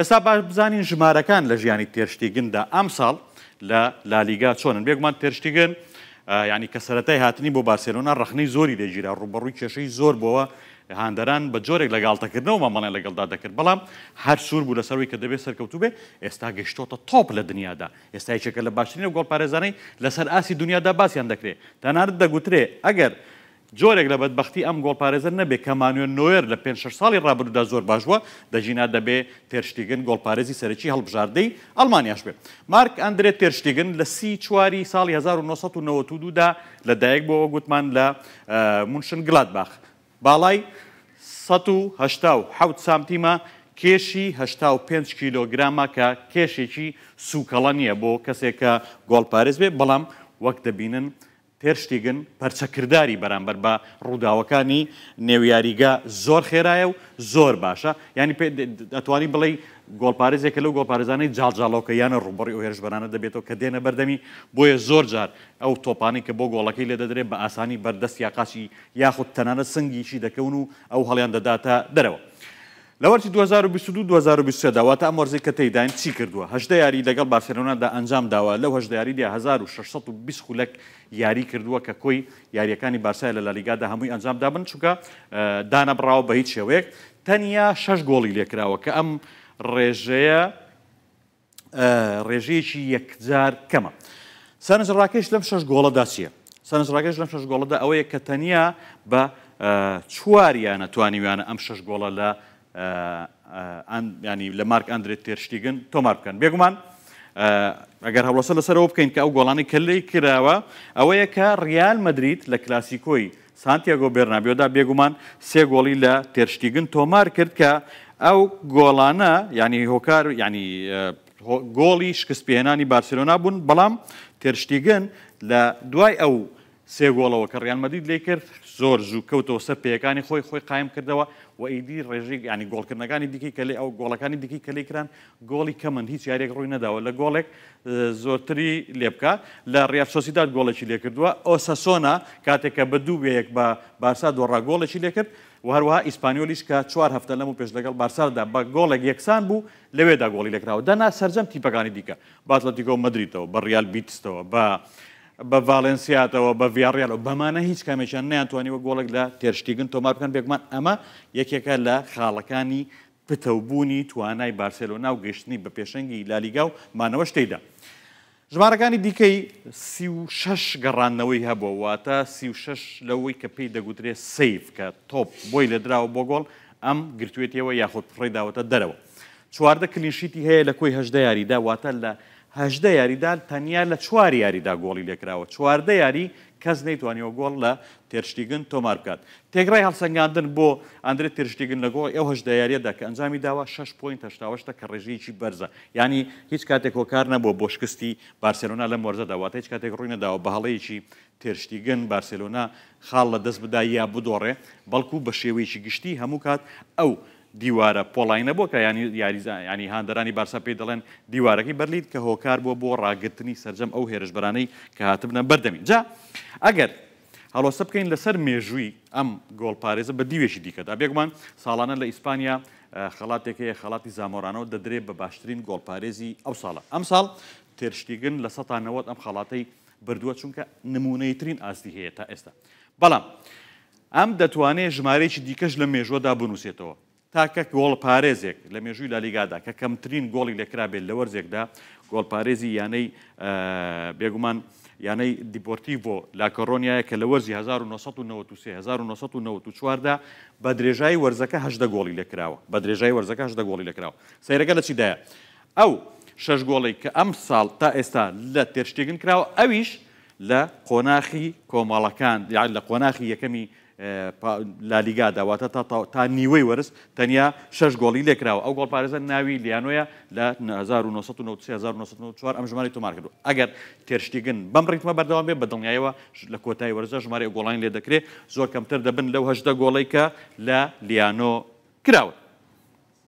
ئێستا باش بزانین ژمارەکان لە ژیانی تێرشتیگندا ئەم ساڵ لە لالیگا چۆنن بێگومان تێرشتیگن ینی کە سەتای هاتنی بۆ بارسێنۆنا ڕخنەی زۆری دەگیرا ڕوبەڕووی کێشەی زۆر بۆەوە هاندەران بە جۆرێک لەگاڵتەکردنەوە مامەڵێ لەگەڵدا دەکرد بەڵام هەر سوور بوو لەسەروی کە دەبێت سەرکەوتو بێ ئێستا گەشتۆتە تۆپ لە دنیادا ئێستا یچێکە لە باشترینە گۆڵ پارێزانەی لەسەر ئاسی دنیادا باسییان دەکرێت تەنانەت دەگوترێ ئەگەر جۆرێک لە بەدبختی ئەم گۆڵپارێزر نەبێ کەمانوێن نوێر لە 5 ساڵی ڕابردا زۆر باشووە دەژینا دەبێ تێرشتیگن گۆڵپارێزی سەرەکی هەڵبژاردەی ئەلمانیاش بێ مارک ئەندرێت تێرشتیگن لە سی چواری ساڵی 1992دا لەدایک بۆەوە گوتمان لە مونشن گلات باخ باڵای 1970 سامتیمە کێشی 5 کیلۆگرامە کە کێشێکی سوکەڵە نییە بۆ کەسێکە گۆڵپارێز بێ بەڵام وەک دەبینن تێرشتیگن پەرچەکردداری بەرامبەر بە ڕووداوەکانی نێویاریگە زۆر خێرایە و زۆر باشە ینی ئەتوانی بڵێ گۆڵپارێزێکە لەو گۆپارێزانەی جاالجاالۆکە یانە ڕوبڕی ئۆێرش بەرانە دەبێتەوە کە دێنە بەردەمی بۆیە زۆر جار ئەو تۆپانی کە بۆ گۆڵەکەی لێ دەدرێت بە ئاسانی بەردەست یاقاچی یاخود تەنانە سنگیشی دەکەون و ئەو هەڵیان دەداتە دەرەوە. لەوەرتی 2022 2023 داواتە ئەمەرزی کە تێداین چی کردووە هەشدا یاری لەگەڵ بارسێرۆنادا ئەنجام داوە لەو هەشداری دی 1620 خولک یاری کردووە کە کۆی یاریەکانی بارسای لە لالیگادا هەمووی ئەنجام دابن چووکە دانەبراوە بە هیچ شێوەیەک تەنیا شش گۆڵی لێکراوە کە ئەم ڕێژەیە ڕێژەیەکی یەکجار کەمە سەرنجڕاکەش لەم شش گۆڵەدا چیە سەرنجڕاکەش لەم شش گۆڵەدا ئەوەیە کە تەنیا بە چوار یانە توانیویانە ئەم شش گۆڵە لە ینی لە مارک ئەندرێت تێرشتیگن تۆمار بکەن بێگومان ئەگەر هەوڵەسە لەسەرەوە بکەین کە ئەو گۆڵانی کەلەی کراوە ئەوەیە کە ریال مدریت لە کلاسیکۆی سانتیاگۆ بێرنابیۆدا بێگومان سێ گۆڵی لە تێرشتیگن تۆمار کرد کە ئەو گۆڵانە ینی هۆکار ینی گۆڵی شکستپێنانی بارسلۆنا بوون بەڵام تێرشتیگن لە دوای ئەو سێ گۆڵەوە کە ڕیانمەدید لێ کرد زۆر زوو کەوتەوە سەر پێەکانی خۆی خۆی قایم کردەوە و ئیدی ڕێژی ینی گۆڵکردنەکانی دیکی کە لێ ئەو گۆڵەکانی دیکی کەلیکران گۆڵی کەمن هیچ یارێک ڕووی نەداوە لە گۆڵێک زۆرتری لێبکە لە ڕیافسۆسیداد گۆڵێکی لێ کردووە ئەو سەسۆنا کاتێککە بە دوو بەیەک بە بارسا دۆڕا گۆڵێکی لێ کرد هەروەها ئیسپانیۆلیش کە چوار هەفتە لەم و پێش لەگەڵ بارساردا بە گۆڵێک یەکسان بوو لەوێدا گۆڵی لێکراوە دەنا سەررجەم تیپەکانی دیکە باتلەتیکۆ مدریتەوە بە ریال بیتستەوە بە بە ڤالنسیاتەوە بە ڤیاڕیالەوە بەمانە هیچ کامێکیان نیانتوانیوە گۆڵک لە تێرشتیگن تۆمار بکەن بێکمان ئەمە یەکێکە لە خاڵەکانی پتەوبوونی توانای بارسلۆنا و گەشتنی بە پێشەنگی لالیگا و مانەوە شتیدا. ژمارەکانی دیکەی سی و شش گەڕانەوەی هەبووە واتە سی و شش لەوەی کە پێی دەگوترێت سیف کە تۆپ بۆی لە دراوە بۆ گۆڵ ئەم گرتوێتیەوە یاخود پڕێداوەتە دەرەوە. چواردە کلینشیتی هەیە لە کۆی هەشدە یاریدا واتە لە هەشدە یاریدان تەنیا لە چوار یاریدا گۆڵی لێکراوە چواردە یاری کەس نەیتوانیەوە گۆڵ لە تێرشتیگن تۆمار بکات تێگرای هەڵسەنگاندن بۆ ئەندرێ تێرشتیگن لە گۆڵ ئەو هەشدە یاریەدا کە ئەنجامی داوا 6 پوینتەشتاوەشتە کە ڕێژیکی بەرزە ینی هیچ کاتێک هۆکار نەبوو بۆ شکستی بارسلونا لە مۆرزە داواتە هیچ کاتێک ڕووی نەداوە بە هەڵەیەکی تێرشتیگن بارسلونا خاڵ لە دەست بدا یا بدۆڕێ بەڵکو بە شێوەیەکی گشتی هەموو کات ئەو دیوارە پۆلاینە بۆ کە ینی یاریزانانی هاندەرانی بارسا پێی دەڵێن دیوارەکەی بەرلیت کە هۆکار بووە بۆ ڕاگرتنی سرجەم ئەو هێرشبرانەی کە هاتبنە بەردەمین جا ئەگەر هەڵۆسە بکەین لەسەر مێژووی ئەم گۆڵپارێزە بە دیوێکی دیکەدا بێگومان ساڵانە لە ئیسپانیا خڵاتێکی خڵاتی زامۆرانەوە دەدرێت بە باشترین گۆڵپارێزی ئەو ساڵە ئەم ساڵ تێرشتیگن لە 1990 ئەم خڵاتەی بردووە چونکە نمونەیترین ئاستی هەیە تا ئێستا بەڵام ئەم دەتوانێت ژمارەیەکی دیکەش لە مێژوەدا بنووسێتەوە تاکە گۆڵ پارێزێک لە مێژووی لالیگادا کە کەمترین گۆڵی لێکرا بێت لە وەرزێکدا گۆڵ پارێزی یانەی بێگومان یانەی دیپۆرتیڤۆ لاکەڕۆنیایە کە لە وەرزی 1994دا بە درێژایی وەرزەکە هەشدە گۆڵی لێکراوە بە درێژایی وەرزەکە هەشدە گۆڵی لێکراوە سیرەکە لە چیدایە ئەو شەش گۆڵی کە ئەم ساڵ تا ئێستا لە تێرشتێگن کراوە ئەویش لە قۆناخی کۆمەڵەکان لە قۆناخی یەکەمی لالیگاداواتە تا تا نیوەی وەرز تەنیا شش گۆڵی لێکراوە ئەو گۆڵ پارێزە ناوی لیانۆیە لە 1994 ئەم ژماری تۆمار کردو ئەگەر تێرشتیگن بەم ڕیتمە بەردەوام بێ بە دڵنیایەوە لە کۆتای وەرزە ژماری گۆڵان لێ دەکرێت زۆر کەمتر دەبن لەو هەشدە گۆڵی کە لە لیانۆ کراوە